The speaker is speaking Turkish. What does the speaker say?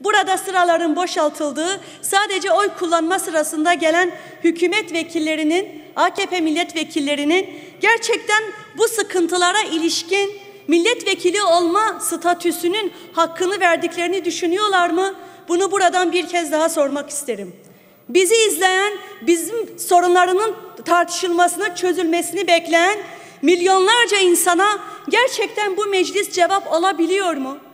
Burada sıraların boşaltıldığı, sadece oy kullanma sırasında gelen hükümet vekillerinin, AKP milletvekillerinin gerçekten bu sıkıntılara ilişkin milletvekili olma statüsünün hakkını verdiklerini düşünüyorlar mı? Bunu buradan bir kez daha sormak isterim. Bizi izleyen, bizim sorunlarının tartışılmasını, çözülmesini bekleyen milyonlarca insana gerçekten bu meclis cevap alabiliyor mu?